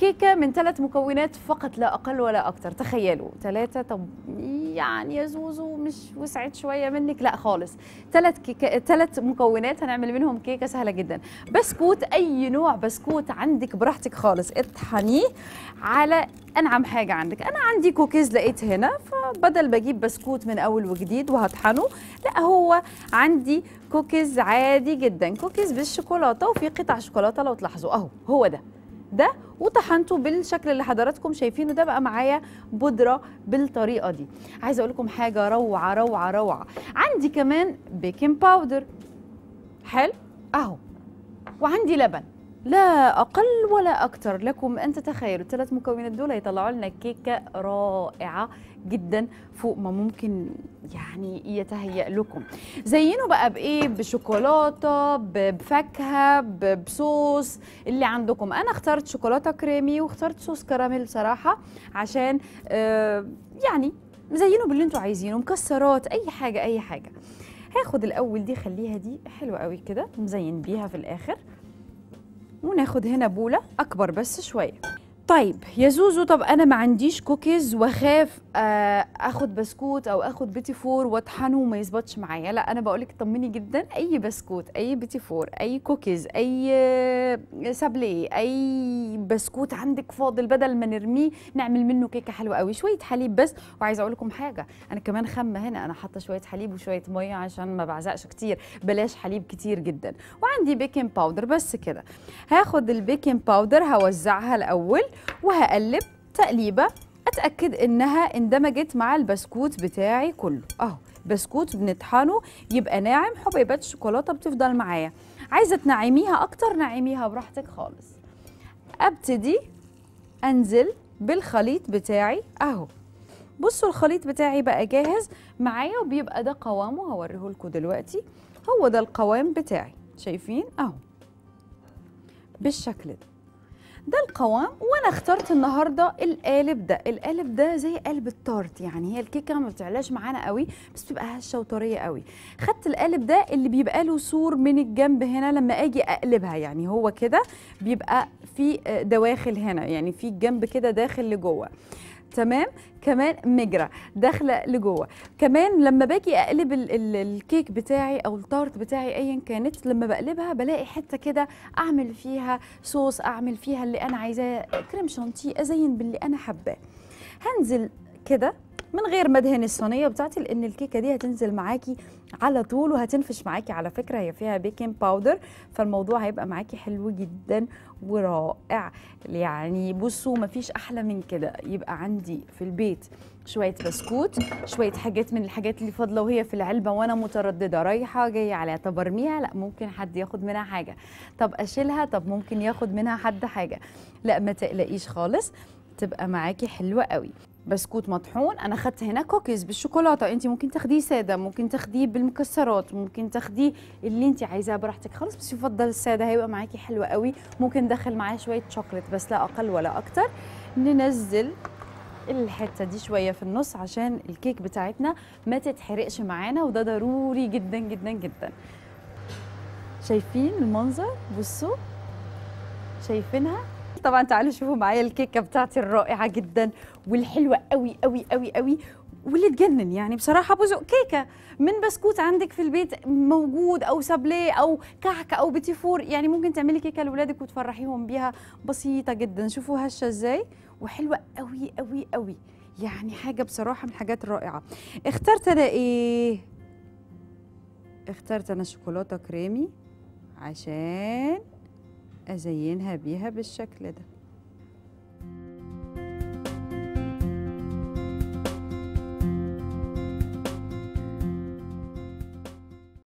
كيكه من ثلاث مكونات فقط لا اقل ولا اكثر تخيلوا ثلاثه طب يعني يا زوزو مش وسعت شويه منك لا خالص ثلاث كيكه ثلاث مكونات هنعمل منهم كيكه سهله جدا بسكوت اي نوع بسكوت عندك براحتك خالص اطحنيه على انعم حاجه عندك انا عندي كوكيز لقيت هنا فبدل بجيب بسكوت من اول وجديد وهطحنه لا هو عندي كوكيز عادي جدا كوكيز بالشوكولاته وفي قطع شوكولاته لو تلاحظوا اهو هو ده ده وطحنته بالشكل اللي حضراتكم شايفينه ده بقى معايا بودره بالطريقه دي عايزه اقول لكم حاجه روعه روعه روعه عندي كمان بيكنج باودر حلو اهو وعندي لبن لا اقل ولا أكثر لكم ان تتخيلوا الثلاث مكونات دول هيطلعوا لنا كيكه رائعه جدا فوق ما ممكن يعني يتهيأ لكم زينوا بقى بايه بشوكولاته بفاكهه بصوص اللي عندكم انا اخترت شوكولاته كريمي واخترت صوص كراميل صراحة عشان آه، يعني زينوا باللي انتوا عايزينه مكسرات اي حاجه اي حاجه هاخد الاول دي خليها دي حلوه قوي كده مزين بيها في الاخر وناخد هنا بولة أكبر بس شوية طيب يا زوزو طب انا ما عنديش كوكيز واخاف آه، اخد بسكوت او اخد بيتي فور واطحنه وما يظبطش معايا لا انا بقولك طمني جدا اي بسكوت اي بيتي فور اي كوكيز اي آه، سابلي اي بسكوت عندك فاضل بدل ما نرميه نعمل منه كيكه حلوه قوي شويه حليب بس وعايزه اقول لكم حاجه انا كمان خامه هنا انا حاطه شويه حليب وشويه ميه عشان ما بعزقش كتير بلاش حليب كتير جدا وعندي بيكنج باودر بس كده هاخد البيكنج باودر هوزعها الاول وهقلب تقليبه اتاكد انها اندمجت مع البسكوت بتاعي كله اهو بسكوت بنطحنه يبقى ناعم حبيبات الشوكولاته بتفضل معايا عايزه تنعميها اكتر نعميها براحتك خالص ابتدي انزل بالخليط بتاعي اهو بصوا الخليط بتاعي بقى جاهز معايا وبيبقى ده قوامه هوريه لكم دلوقتي هو ده القوام بتاعي شايفين اهو بالشكل ده ده القوام وانا اخترت النهارده القالب ده القالب ده زي قلب التارت يعني هي الكيكه ما بتعلاش معانا قوي بس بتبقى هشه وطريه قوي خدت القالب ده اللي بيبقى له سور من الجنب هنا لما اجي اقلبها يعني هو كده بيبقى في دواخل هنا يعني في الجنب كده داخل لجوه تمام كمان مجرى داخله لجوه كمان لما باجي اقلب ال ال الكيك بتاعي او التارت بتاعي ايا كانت لما بقلبها بلاقي حته كده اعمل فيها صوص اعمل فيها اللي انا عايزاه كريم شانتيه ازين باللي انا حباه هنزل كده من غير ما ادهن الصينيه بتاعتي لان الكيكه دي هتنزل معاكي على طول وهتنفش معاكي على فكره هي فيها بيكنج باودر فالموضوع هيبقى معاكي حلو جدا ورائع يعني بصوا مفيش احلى من كده يبقى عندي في البيت شويه بسكوت شويه حاجات من الحاجات اللي فاضله وهي في العلبه وانا متردده رايحه جايه عليها طب ارميها لا ممكن حد ياخد منها حاجه طب اشيلها طب ممكن ياخد منها حد حاجه لا ما تقلقيش خالص تبقى معاكي حلوه قوي بسكوت مطحون انا اخذت هنا كوكيز بالشوكولاته انت ممكن تاخديه ساده ممكن تاخديه بالمكسرات ممكن تاخديه اللي انت عايزاه براحتك خالص بس يفضل الساده هيبقى معاكي حلوه قوي ممكن ندخل معاه شويه شوكليت بس لا اقل ولا اكتر ننزل الحته دي شويه في النص عشان الكيك بتاعتنا ما تتحرقش معانا وده ضروري جدا جدا جدا شايفين المنظر بصوا شايفينها طبعا تعالوا شوفوا معايا الكيكه بتاعتي الرائعه جدا والحلوه قوي قوي قوي قوي واللي تجنن يعني بصراحه بزق كيكه من بسكوت عندك في البيت موجود او سابليه او كعكه او بيتي فور يعني ممكن تعملي كيكه لاولادك وتفرحيهم بيها بسيطه جدا شوفوا هشه ازاي وحلوه قوي قوي قوي يعني حاجه بصراحه من الحاجات الرائعه اخترت انا ايه اخترت انا شوكولاته كريمي عشان أزينها بيها بالشكل ده